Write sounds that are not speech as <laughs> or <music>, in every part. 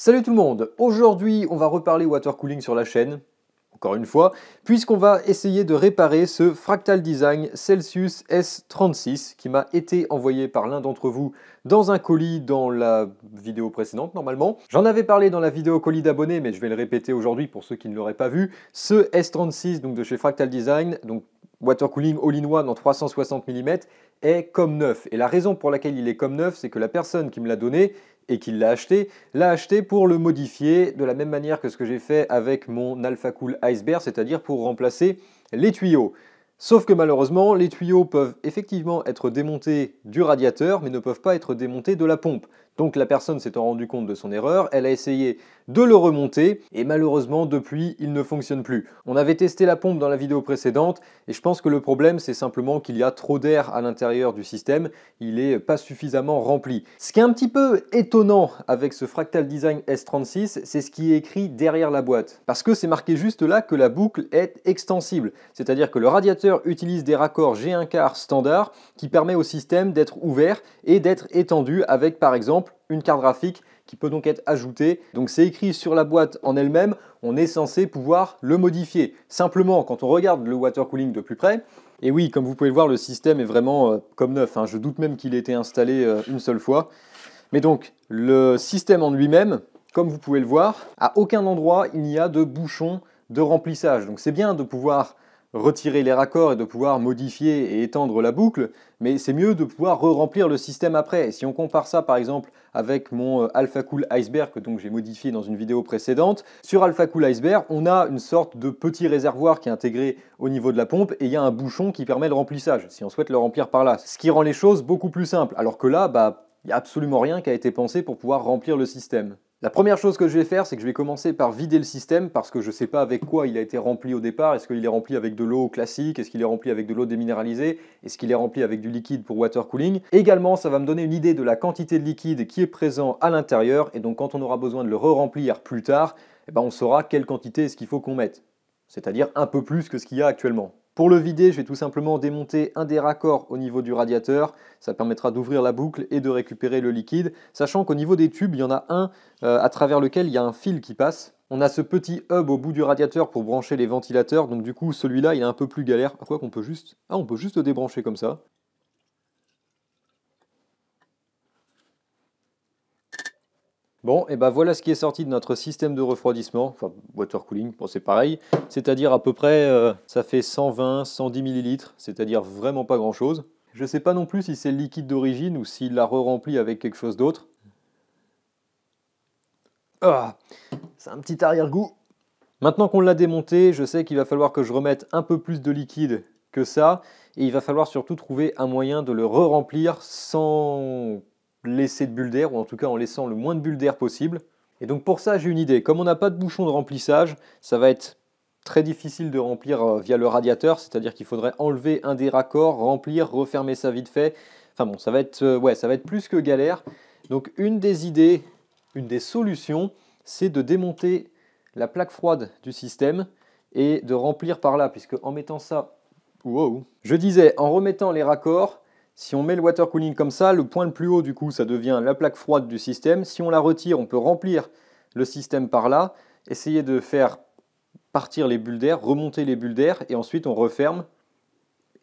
Salut tout le monde Aujourd'hui, on va reparler water cooling sur la chaîne, encore une fois, puisqu'on va essayer de réparer ce Fractal Design Celsius S36 qui m'a été envoyé par l'un d'entre vous dans un colis dans la vidéo précédente normalement. J'en avais parlé dans la vidéo colis d'abonnés, mais je vais le répéter aujourd'hui pour ceux qui ne l'auraient pas vu. Ce S36, donc de chez Fractal Design, donc water cooling all-in-one en 360 mm, est comme neuf. Et la raison pour laquelle il est comme neuf, c'est que la personne qui me l'a donné et qu'il l'a acheté, l'a acheté pour le modifier de la même manière que ce que j'ai fait avec mon Alpha Cool Iceberg, c'est-à-dire pour remplacer les tuyaux. Sauf que malheureusement, les tuyaux peuvent effectivement être démontés du radiateur, mais ne peuvent pas être démontés de la pompe. Donc la personne s'étant rendue compte de son erreur, elle a essayé de le remonter et malheureusement depuis il ne fonctionne plus. On avait testé la pompe dans la vidéo précédente et je pense que le problème c'est simplement qu'il y a trop d'air à l'intérieur du système, il n'est pas suffisamment rempli. Ce qui est un petit peu étonnant avec ce Fractal Design S36, c'est ce qui est écrit derrière la boîte. Parce que c'est marqué juste là que la boucle est extensible, c'est-à-dire que le radiateur utilise des raccords G1 quart standard qui permet au système d'être ouvert et d'être étendu avec par exemple une carte graphique qui peut donc être ajoutée. Donc c'est écrit sur la boîte en elle-même, on est censé pouvoir le modifier. Simplement, quand on regarde le water cooling de plus près, et oui, comme vous pouvez le voir, le système est vraiment euh, comme neuf. Hein. Je doute même qu'il ait été installé euh, une seule fois. Mais donc, le système en lui-même, comme vous pouvez le voir, à aucun endroit il n'y a de bouchon de remplissage. Donc c'est bien de pouvoir retirer les raccords et de pouvoir modifier et étendre la boucle, mais c'est mieux de pouvoir re-remplir le système après. Et si on compare ça par exemple avec mon euh, Alpha Cool Iceberg que donc j'ai modifié dans une vidéo précédente, sur Alpha Cool Iceberg, on a une sorte de petit réservoir qui est intégré au niveau de la pompe et il y a un bouchon qui permet le remplissage si on souhaite le remplir par là. Ce qui rend les choses beaucoup plus simples, alors que là, bah, il n'y a absolument rien qui a été pensé pour pouvoir remplir le système. La première chose que je vais faire, c'est que je vais commencer par vider le système parce que je ne sais pas avec quoi il a été rempli au départ. Est-ce qu'il est rempli avec de l'eau classique Est-ce qu'il est rempli avec de l'eau déminéralisée Est-ce qu'il est rempli avec du liquide pour water cooling Également, ça va me donner une idée de la quantité de liquide qui est présent à l'intérieur et donc quand on aura besoin de le re-remplir plus tard, eh ben, on saura quelle quantité est-ce qu'il faut qu'on mette, c'est-à-dire un peu plus que ce qu'il y a actuellement. Pour le vider, je vais tout simplement démonter un des raccords au niveau du radiateur. Ça permettra d'ouvrir la boucle et de récupérer le liquide. Sachant qu'au niveau des tubes, il y en a un euh, à travers lequel il y a un fil qui passe. On a ce petit hub au bout du radiateur pour brancher les ventilateurs, donc du coup celui-là il est un peu plus galère. Quoi qu'on peut juste... Ah on peut juste le débrancher comme ça. Bon, et ben voilà ce qui est sorti de notre système de refroidissement, enfin water cooling, bon c'est pareil, c'est-à-dire à peu près euh, ça fait 120, 110 millilitres, c'est-à-dire vraiment pas grand-chose. Je sais pas non plus si c'est le liquide d'origine ou s'il l'a re-rempli avec quelque chose d'autre. Ah, c'est un petit arrière-goût. Maintenant qu'on l'a démonté, je sais qu'il va falloir que je remette un peu plus de liquide que ça, et il va falloir surtout trouver un moyen de le re-remplir sans laisser de bulles d'air, ou en tout cas en laissant le moins de bulles d'air possible. Et donc pour ça, j'ai une idée. Comme on n'a pas de bouchon de remplissage, ça va être très difficile de remplir euh, via le radiateur, c'est-à-dire qu'il faudrait enlever un des raccords, remplir, refermer ça vite fait. Enfin bon, ça va être, euh, ouais, ça va être plus que galère. Donc une des idées, une des solutions, c'est de démonter la plaque froide du système et de remplir par là, puisque en mettant ça, je disais, en remettant les raccords, si on met le water cooling comme ça, le point le plus haut du coup, ça devient la plaque froide du système. Si on la retire, on peut remplir le système par là, essayer de faire partir les bulles d'air, remonter les bulles d'air, et ensuite on referme.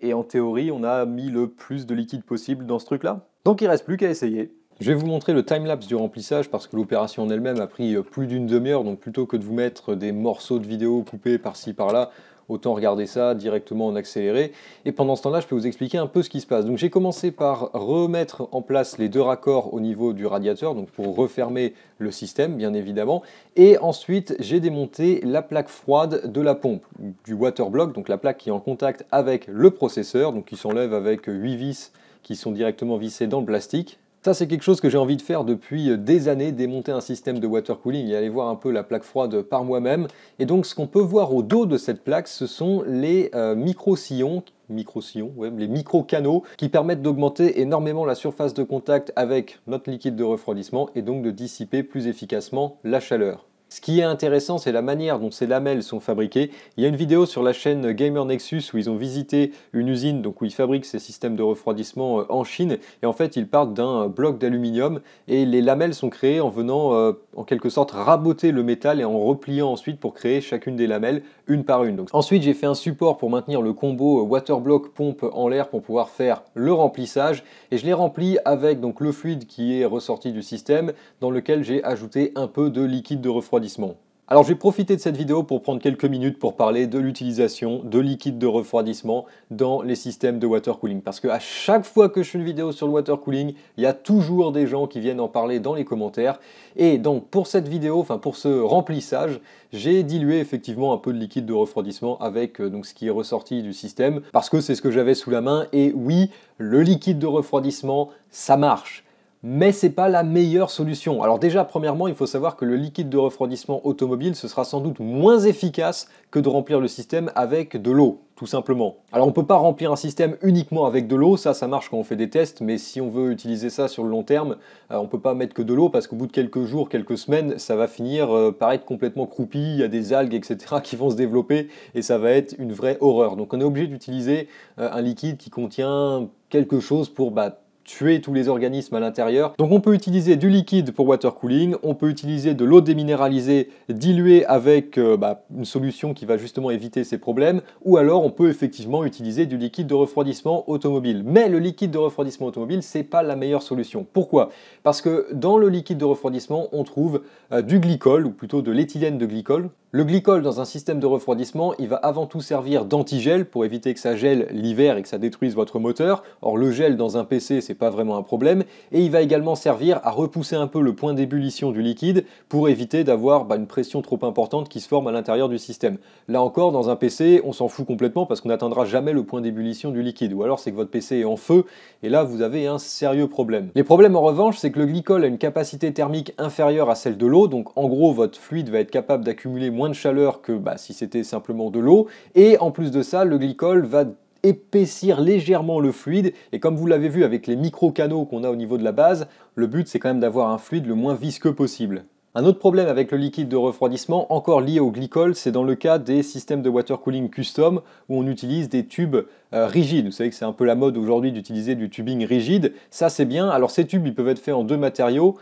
Et en théorie, on a mis le plus de liquide possible dans ce truc-là. Donc il reste plus qu'à essayer. Je vais vous montrer le time-lapse du remplissage parce que l'opération en elle-même a pris euh, plus d'une demi-heure, donc plutôt que de vous mettre des morceaux de vidéo coupés par-ci par-là, autant regarder ça directement en accéléré. Et pendant ce temps-là, je peux vous expliquer un peu ce qui se passe. Donc j'ai commencé par remettre en place les deux raccords au niveau du radiateur, donc pour refermer le système, bien évidemment. Et ensuite, j'ai démonté la plaque froide de la pompe, du water block, donc la plaque qui est en contact avec le processeur, donc qui s'enlève avec 8 vis qui sont directement vissées dans le plastique. Ça, c'est quelque chose que j'ai envie de faire depuis euh, des années, démonter un système de water cooling et aller voir un peu la plaque froide par moi-même. Et donc, ce qu'on peut voir au dos de cette plaque, ce sont les euh, micro-sillons micro-sillons, les micro-canaux qui permettent d'augmenter énormément la surface de contact avec notre liquide de refroidissement et donc de dissiper plus efficacement la chaleur. Ce qui est intéressant, c'est la manière dont ces lamelles sont fabriquées. Il y a une vidéo sur la chaîne Gamer Nexus où ils ont visité une usine donc où ils fabriquent ces systèmes de refroidissement euh, en Chine. Et en fait, ils partent d'un bloc d'aluminium et les lamelles sont créées en venant euh, en quelque sorte raboter le métal et en repliant ensuite pour créer chacune des lamelles une par une. ensuite, j'ai fait un support pour maintenir le combo euh, waterblock pompe en l'air pour pouvoir faire le remplissage et je l'ai rempli avec donc le fluide qui est ressorti du système dans lequel j'ai ajouté un peu de liquide de refroidissement. Alors je vais profiter de cette vidéo pour prendre quelques minutes pour parler de l'utilisation de liquide de refroidissement dans les systèmes de water cooling. Parce que à chaque fois que je fais une vidéo sur le water cooling, il y a toujours des gens qui viennent en parler dans les commentaires. Et donc pour cette vidéo, enfin pour ce remplissage, j'ai dilué effectivement un peu de liquide de refroidissement avec euh, ce qui est ressorti du système parce que c'est ce que j'avais sous la main. Et oui, le liquide de refroidissement, ça marche mais ce n'est pas la meilleure solution. Alors déjà, premièrement, il faut savoir que le liquide de refroidissement automobile, ce sera sans doute moins efficace que de remplir le système avec de l'eau, tout simplement. Alors on ne peut pas remplir un système uniquement avec de l'eau, ça ça marche quand on fait des tests, mais si on veut utiliser ça sur le long terme, euh, on ne peut pas mettre que de l'eau parce qu'au bout de quelques jours, quelques semaines, ça va finir euh, par être complètement croupi, il y a des algues, etc. <laughs> qui vont se développer et ça va être une vraie horreur. Donc on est obligé d'utiliser euh, un liquide qui contient quelque chose pour bah, tuer tous les organismes à l'intérieur. Donc on peut utiliser du liquide pour water cooling, on peut utiliser de l'eau déminéralisée diluée avec euh, bah, une solution qui va justement éviter ces problèmes, ou alors on peut effectivement utiliser du liquide de refroidissement automobile. Mais le liquide de refroidissement automobile, c'est pas la meilleure solution. Pourquoi Parce que dans le liquide de refroidissement, on trouve euh, du glycol, ou plutôt de l'éthylène de glycol, le glycol dans un système de refroidissement, il va avant tout servir d'antigel pour éviter que ça gèle l'hiver et que ça détruise votre moteur. Or le gel dans un PC, c'est pas vraiment un problème et il va également servir à repousser un peu le point d'ébullition du liquide pour éviter d'avoir bah, une pression trop importante qui se forme à l'intérieur du système. Là encore, dans un PC, on s'en fout complètement parce qu'on n'atteindra jamais le point d'ébullition du liquide ou alors c'est que votre PC est en feu et là vous avez un sérieux problème. Les problèmes en revanche, c'est que le glycol a une capacité thermique inférieure à celle de l'eau, donc en gros votre fluide va être capable d'accumuler moins moins de chaleur que bah, si c'était simplement de l'eau. Et en plus de ça, le glycol va épaissir légèrement le fluide et comme vous l'avez vu avec les micro-canaux qu'on a au niveau de la base, le but c'est quand même d'avoir un fluide le moins visqueux possible. Un autre problème avec le liquide de refroidissement, encore lié au glycol, c'est dans le cas des systèmes de water cooling custom où on utilise des tubes euh, rigides. Vous savez que c'est un peu la mode aujourd'hui d'utiliser du tubing rigide. Ça c'est bien. Alors ces tubes, ils peuvent être faits en deux matériaux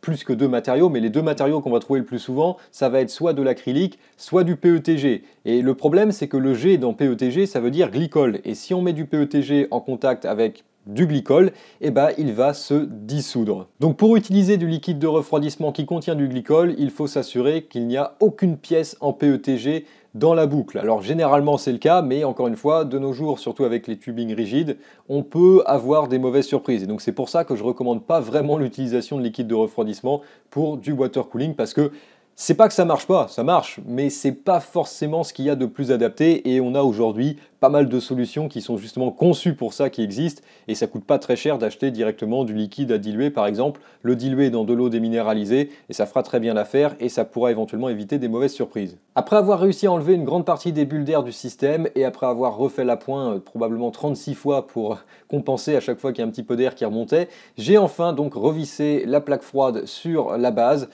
plus que deux matériaux, mais les deux matériaux qu'on va trouver le plus souvent, ça va être soit de l'acrylique, soit du PETG. Et le problème, c'est que le G dans PETG, ça veut dire glycol. Et si on met du PETG en contact avec du glycol, et eh ben, il va se dissoudre. Donc pour utiliser du liquide de refroidissement qui contient du glycol, il faut s'assurer qu'il n'y a aucune pièce en PETG dans la boucle. Alors généralement c'est le cas, mais encore une fois, de nos jours, surtout avec les tubings rigides, on peut avoir des mauvaises surprises. Et donc c'est pour ça que je ne recommande pas vraiment l'utilisation de liquide de refroidissement pour du water cooling, parce que c'est pas que ça marche pas, ça marche, mais c'est pas forcément ce qu'il y a de plus adapté et on a aujourd'hui pas mal de solutions qui sont justement conçues pour ça, qui existent et ça coûte pas très cher d'acheter directement du liquide à diluer par exemple, le diluer dans de l'eau déminéralisée et ça fera très bien l'affaire et ça pourra éventuellement éviter des mauvaises surprises. Après avoir réussi à enlever une grande partie des bulles d'air du système et après avoir refait la pointe euh, probablement 36 fois pour euh, compenser à chaque fois qu'il y a un petit peu d'air qui remontait, j'ai enfin donc revissé la plaque froide sur la base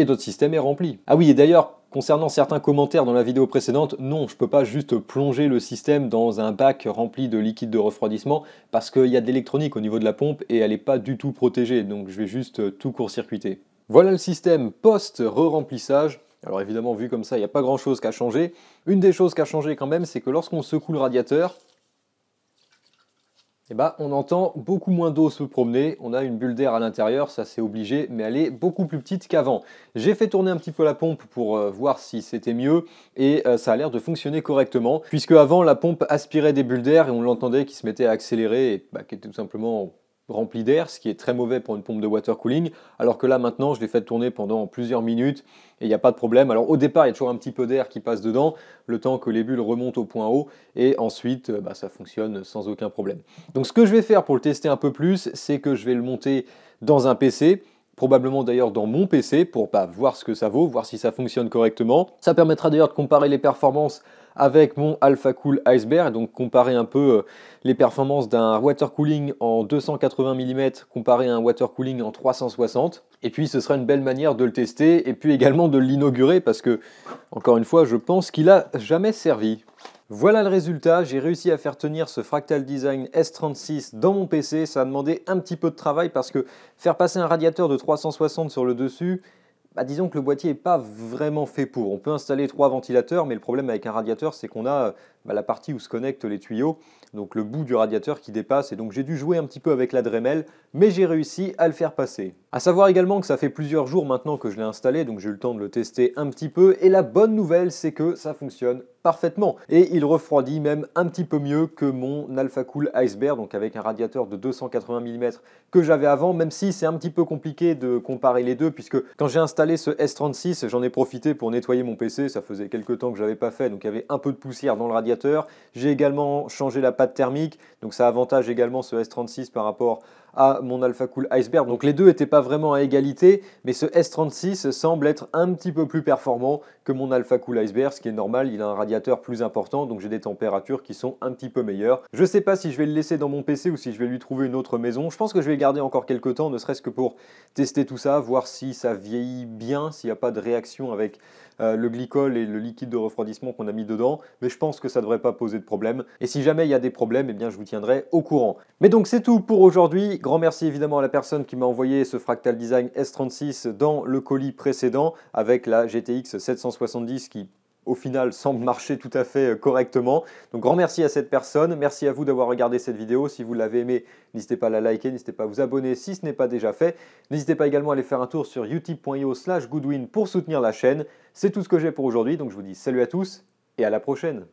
et d'autres systèmes est rempli. Ah oui, et d'ailleurs, Concernant certains commentaires dans la vidéo précédente, non, je peux pas juste plonger le système dans un bac rempli de liquide de refroidissement parce qu'il y a de l'électronique au niveau de la pompe et elle n'est pas du tout protégée, donc je vais juste euh, tout court-circuiter. Voilà le système post-re-remplissage. Alors évidemment, vu comme ça, il n'y a pas grand-chose a changer. Une des choses qui a changé quand même, c'est que lorsqu'on secoue le radiateur, eh ben, on entend beaucoup moins d'eau se promener, on a une bulle d'air à l'intérieur, ça c'est obligé, mais elle est beaucoup plus petite qu'avant. J'ai fait tourner un petit peu la pompe pour euh, voir si c'était mieux, et euh, ça a l'air de fonctionner correctement, puisque avant la pompe aspirait des bulles d'air et on l'entendait qui se mettait à accélérer, et bah, qui était tout simplement rempli d'air, ce qui est très mauvais pour une pompe de water cooling, alors que là maintenant je l'ai fait tourner pendant plusieurs minutes et il n'y a pas de problème. Alors au départ il y a toujours un petit peu d'air qui passe dedans, le temps que les bulles remontent au point haut et ensuite euh, bah, ça fonctionne sans aucun problème. Donc ce que je vais faire pour le tester un peu plus, c'est que je vais le monter dans un PC probablement d'ailleurs dans mon PC pour pas bah, voir ce que ça vaut, voir si ça fonctionne correctement. Ça permettra d'ailleurs de comparer les performances avec mon Alpha Cool Iceberg, donc comparer un peu euh, les performances d'un water cooling en 280 mm comparé à un water cooling en 360. Et puis ce sera une belle manière de le tester et puis également de l'inaugurer parce que, encore une fois, je pense qu'il a jamais servi. Voilà le résultat, j'ai réussi à faire tenir ce Fractal Design S36 dans mon PC, ça a demandé un petit peu de travail parce que faire passer un radiateur de 360 sur le dessus, bah, disons que le boîtier n'est pas vraiment fait pour. On peut installer trois ventilateurs, mais le problème avec un radiateur, c'est qu'on a euh, bah, la partie où se connectent les tuyaux, donc le bout du radiateur qui dépasse. Et donc j'ai dû jouer un petit peu avec la Dremel, mais j'ai réussi à le faire passer. A savoir également que ça fait plusieurs jours maintenant que je l'ai installé, donc j'ai eu le temps de le tester un petit peu, et la bonne nouvelle c'est que ça fonctionne parfaitement. Et il refroidit même un petit peu mieux que mon Alpha Cool Iceberg, donc avec un radiateur de 280 mm que j'avais avant, même si c'est un petit peu compliqué de comparer les deux, puisque quand j'ai installé ce S36, j'en ai profité pour nettoyer mon PC, ça faisait quelques temps que je n'avais pas fait, donc il y avait un peu de poussière dans le radiateur. J'ai également changé la pâte thermique, donc ça avantage également ce S36 par rapport à mon Alpha Cool Iceberg. Donc les deux n'étaient pas vraiment à égalité, mais ce S36 semble être un petit peu plus performant que mon Alpha Cool Iceberg, ce qui est normal, il a un radiateur plus important, donc j'ai des températures qui sont un petit peu meilleures. Je ne sais pas si je vais le laisser dans mon PC ou si je vais lui trouver une autre maison. Je pense que je vais le garder encore quelques temps, ne serait-ce que pour tester tout ça, voir si ça vieillit bien, s'il n'y a pas de réaction avec euh, le glycol et le liquide de refroidissement qu'on a mis dedans, mais je pense que ça ne devrait pas poser de problème. Et si jamais il y a des problèmes, eh bien je vous tiendrai au courant. Mais donc c'est tout pour aujourd'hui. Grand merci évidemment à la personne qui m'a envoyé ce Fractal Design S36 dans le colis précédent avec la GTX 770 qui au final semble marcher tout à fait euh, correctement. Donc grand merci à cette personne, merci à vous d'avoir regardé cette vidéo. Si vous l'avez aimée, n'hésitez pas à la liker, n'hésitez pas à vous abonner si ce n'est pas déjà fait. N'hésitez pas également à aller faire un tour sur youtubeio slash goodwin pour soutenir la chaîne. C'est tout ce que j'ai pour aujourd'hui, donc je vous dis salut à tous et à la prochaine.